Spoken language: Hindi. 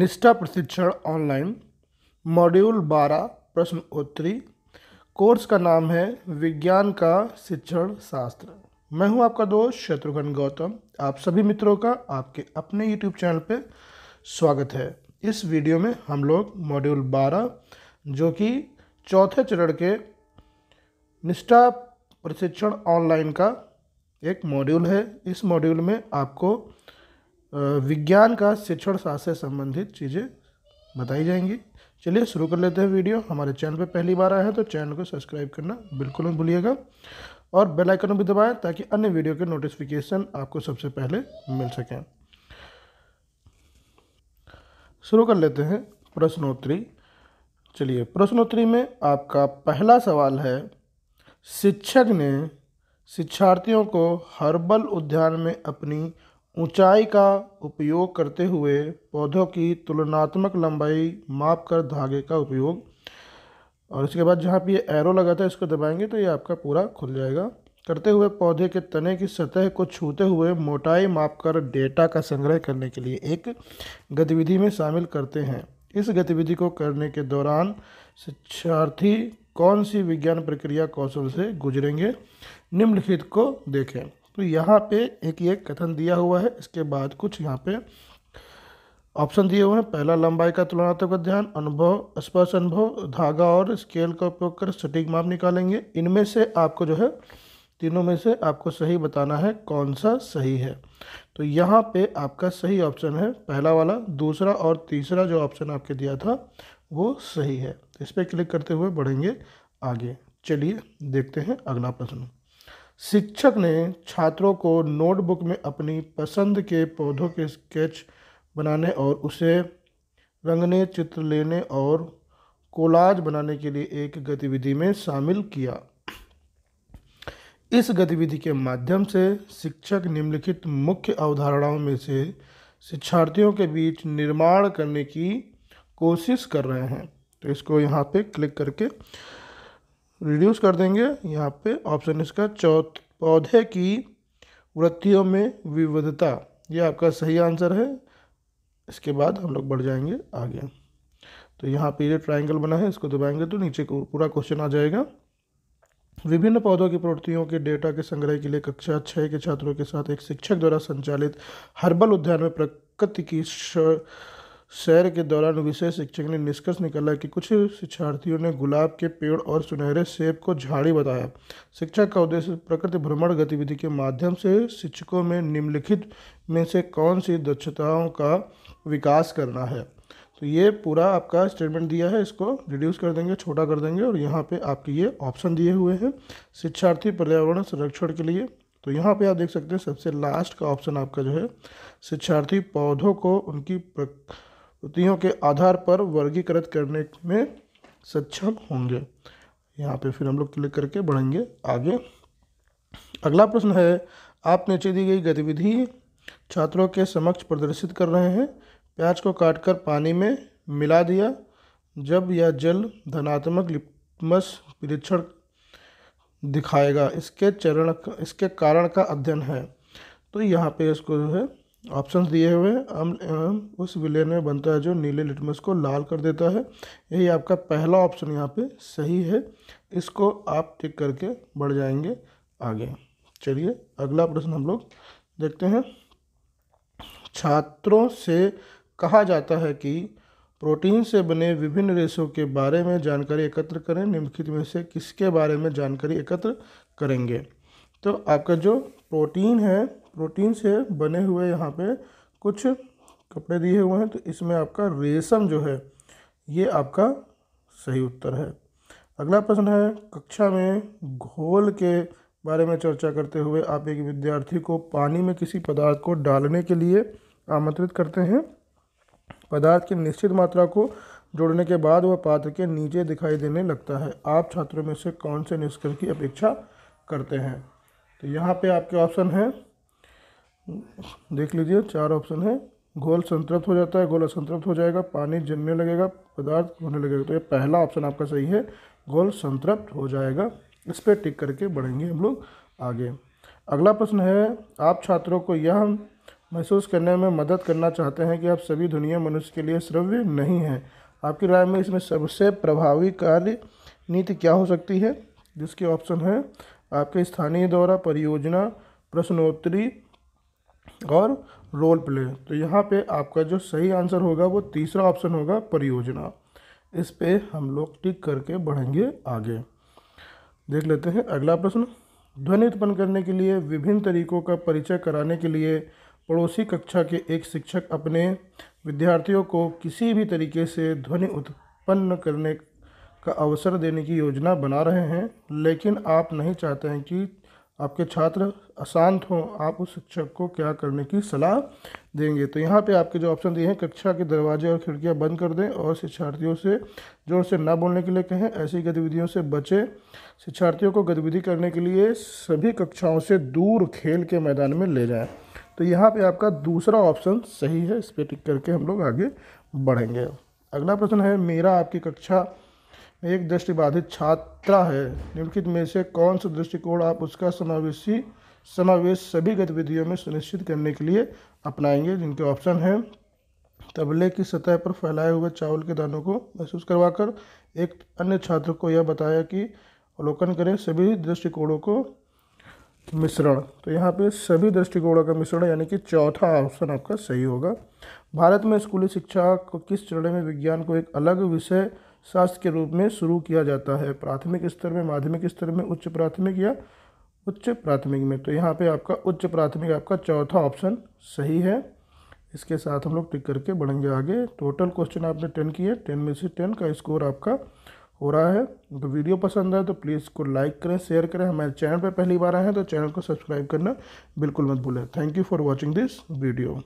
निष्ठा प्रशिक्षण ऑनलाइन मॉड्यूल बारह प्रश्न उत्तरी कोर्स का नाम है विज्ञान का शिक्षण शास्त्र मैं हूं आपका दोस्त शत्रुघ्न गौतम आप सभी मित्रों का आपके अपने यूट्यूब चैनल पर स्वागत है इस वीडियो में हम लोग मॉड्यूल बारह जो कि चौथे चरण के निष्ठा प्रशिक्षण ऑनलाइन का एक मॉड्यूल है इस मॉड्यूल में आपको विज्ञान का शिक्षण शास्त्र से संबंधित चीज़ें बताई जाएंगी चलिए शुरू कर लेते हैं वीडियो हमारे चैनल पर पहली बार आया है तो चैनल को सब्सक्राइब करना बिल्कुल मत भूलिएगा और बेल आइकन भी दबाएं ताकि अन्य वीडियो के नोटिफिकेशन आपको सबसे पहले मिल सकें शुरू कर लेते हैं प्रश्नोत्तरी चलिए प्रश्नोत्तरी में आपका पहला सवाल है शिक्षक ने शिक्षार्थियों को हर्बल उद्यान में अपनी ऊंचाई का उपयोग करते हुए पौधों की तुलनात्मक लंबाई माप कर धागे का उपयोग और इसके बाद जहाँ पर ये एरो लगा था इसको दबाएंगे तो ये आपका पूरा खुल जाएगा करते हुए पौधे के तने की सतह को छूते हुए मोटाई मापकर डेटा का संग्रह करने के लिए एक गतिविधि में शामिल करते हैं इस गतिविधि को करने के दौरान शिक्षार्थी कौन सी विज्ञान प्रक्रिया कौशल से गुजरेंगे निम्नलिखित को देखें तो यहाँ पे एक ये कथन दिया हुआ है इसके बाद कुछ यहाँ पे ऑप्शन दिए हुए हैं पहला लंबाई का तुलनात्मक अध्ययन अनुभव स्पर्श अनुभव धागा और स्केल का उपयोग कर सटीक माप निकालेंगे इनमें से आपको जो है तीनों में से आपको सही बताना है कौन सा सही है तो यहाँ पे आपका सही ऑप्शन है पहला वाला दूसरा और तीसरा जो ऑप्शन आपके दिया था वो सही है इस पर क्लिक करते हुए बढ़ेंगे आगे चलिए देखते हैं अगला प्रश्न शिक्षक ने छात्रों को नोटबुक में अपनी पसंद के पौधों के स्केच बनाने और उसे रंगने चित्र लेने और कोलाज बनाने के लिए एक गतिविधि में शामिल किया इस गतिविधि के माध्यम से शिक्षक निम्नलिखित मुख्य अवधारणाओं में से शिक्षार्थियों के बीच निर्माण करने की कोशिश कर रहे हैं तो इसको यहाँ पे क्लिक करके रिड्यूस कर देंगे यहाँ पे ऑप्शन इसका चौथ पौधे की वृत्तियों में विविधता ये आपका सही आंसर है इसके बाद हम लोग बढ़ जाएंगे आगे तो यहाँ पे ये ट्राइंगल बना है इसको दबाएंगे तो नीचे पूरा क्वेश्चन आ जाएगा विभिन्न पौधों की प्रवृत्तियों के डेटा के संग्रह के लिए कक्षा छः के छात्रों के साथ एक शिक्षक द्वारा संचालित हर्बल उद्यान में प्रकृति की सैर के दौरान विषय शिक्षक ने निष्कर्ष निकाला कि कुछ शिक्षार्थियों ने गुलाब के पेड़ और सुनहरे सेब को झाड़ी बताया शिक्षा का उद्देश्य प्रकृति भ्रमण गतिविधि के माध्यम से शिक्षकों में निम्नलिखित में से कौन सी दक्षताओं का विकास करना है तो ये पूरा आपका स्टेटमेंट दिया है इसको रिड्यूस कर देंगे छोटा कर देंगे और यहाँ पे आपके ये ऑप्शन दिए हुए हैं शिक्षार्थी पर्यावरण संरक्षण के लिए तो यहाँ पे आप देख सकते हैं सबसे लास्ट का ऑप्शन आपका जो है शिक्षार्थी पौधों को उनकी प्र... त्रुटियों के आधार पर वर्गीकृत करने में सक्षम होंगे यहाँ पे फिर हम लोग क्लिक करके बढ़ेंगे आगे अगला प्रश्न है आप नीचे दी गई गतिविधि छात्रों के समक्ष प्रदर्शित कर रहे हैं प्याज को काटकर पानी में मिला दिया जब यह जल धनात्मक लिपमस परीक्षण दिखाएगा इसके चरण इसके कारण का अध्ययन है तो यहाँ पे इसको जो है ऑप्शन दिए हुए अम्ल एवं उस विलय में बनता है जो नीले लिटमस को लाल कर देता है यही आपका पहला ऑप्शन यहाँ पे सही है इसको आप टिक करके बढ़ जाएंगे आगे चलिए अगला प्रश्न हम लोग देखते हैं छात्रों से कहा जाता है कि प्रोटीन से बने विभिन्न रेशों के बारे में जानकारी एकत्र करें निम्नलिखित में से किसके बारे में जानकारी एकत्र करेंगे तो आपका जो प्रोटीन है प्रोटीन से बने हुए यहाँ पे कुछ कपड़े दिए हुए हैं तो इसमें आपका रेशम जो है ये आपका सही उत्तर है अगला प्रश्न है कक्षा में घोल के बारे में चर्चा करते हुए आप एक विद्यार्थी को पानी में किसी पदार्थ को डालने के लिए आमंत्रित करते हैं पदार्थ की निश्चित मात्रा को जोड़ने के बाद वह पात्र के नीचे दिखाई देने लगता है आप छात्रों में से कौन से निष्कर्ष की अपेक्षा करते हैं तो यहाँ पे आपके ऑप्शन हैं देख लीजिए चार ऑप्शन है घोल संतृप्त हो जाता है घोल असंतृप्त हो जाएगा पानी जमने लगेगा पदार्थ होने लगेगा तो ये पहला ऑप्शन आपका सही है घोल संतृप्त हो जाएगा इस पर टिक करके बढ़ेंगे हम लोग आगे अगला प्रश्न है आप छात्रों को यह महसूस करने में मदद करना चाहते हैं कि आप सभी दुनिया मनुष्य के लिए श्रव्य नहीं है आपकी राय में इसमें सबसे प्रभावी कार्य नीति क्या हो सकती है जिसके ऑप्शन है आपके स्थानीय द्वारा परियोजना प्रश्नोत्तरी और रोल प्ले तो यहाँ पे आपका जो सही आंसर होगा वो तीसरा ऑप्शन होगा परियोजना इस पे हम लोग टिक करके बढ़ेंगे आगे देख लेते हैं अगला प्रश्न ध्वनि उत्पन्न करने के लिए विभिन्न तरीकों का परिचय कराने के लिए पड़ोसी कक्षा के एक शिक्षक अपने विद्यार्थियों को किसी भी तरीके से ध्वनि उत्पन्न करने का अवसर देने की योजना बना रहे हैं लेकिन आप नहीं चाहते हैं कि आपके छात्र अशांत हों आप उस शिक्षक को क्या करने की सलाह देंगे तो यहाँ पे आपके जो ऑप्शन दिए हैं कक्षा के दरवाजे और खिड़कियाँ बंद कर दें और शिक्षार्थियों से जोर से ना बोलने के लिए कहें ऐसी गतिविधियों से बचें शिक्षार्थियों को गतिविधि करने के लिए सभी कक्षाओं से दूर खेल के मैदान में ले जाएँ तो यहाँ पर आपका दूसरा ऑप्शन सही है इस पर टिक करके हम लोग आगे बढ़ेंगे अगला प्रश्न है मेरा आपकी कक्षा एक दृष्टिबाधित छात्रा है निम्नलिखित में से कौन सा दृष्टिकोण आप उसका समावेशी समावेश सभी गतिविधियों में सुनिश्चित करने के लिए अपनाएंगे जिनके ऑप्शन हैं तबले की सतह पर फैलाए हुए चावल के दानों को महसूस करवाकर एक अन्य छात्र को यह बताया कि अवलोकन करें सभी दृष्टिकोणों को मिश्रण तो यहाँ पे सभी दृष्टिकोणों का मिश्रण यानी कि चौथा ऑप्शन आपका सही होगा भारत में स्कूली शिक्षा को किस चरण में विज्ञान को एक अलग विषय शास्त्र के रूप में शुरू किया जाता है प्राथमिक स्तर में माध्यमिक स्तर में उच्च प्राथमिक या उच्च प्राथमिक में तो यहाँ पे आपका उच्च प्राथमिक आपका चौथा ऑप्शन सही है इसके साथ हम लोग टिक करके बढ़ेंगे आगे टोटल क्वेश्चन आपने टेन किए टेन में से टेन का स्कोर आपका हो रहा है तो वीडियो पसंद आए तो प्लीज़ को लाइक करें शेयर करें हमारे चैनल पर पहली बार आए हैं तो चैनल को सब्सक्राइब करना बिल्कुल मत भूलें thank you for watching this video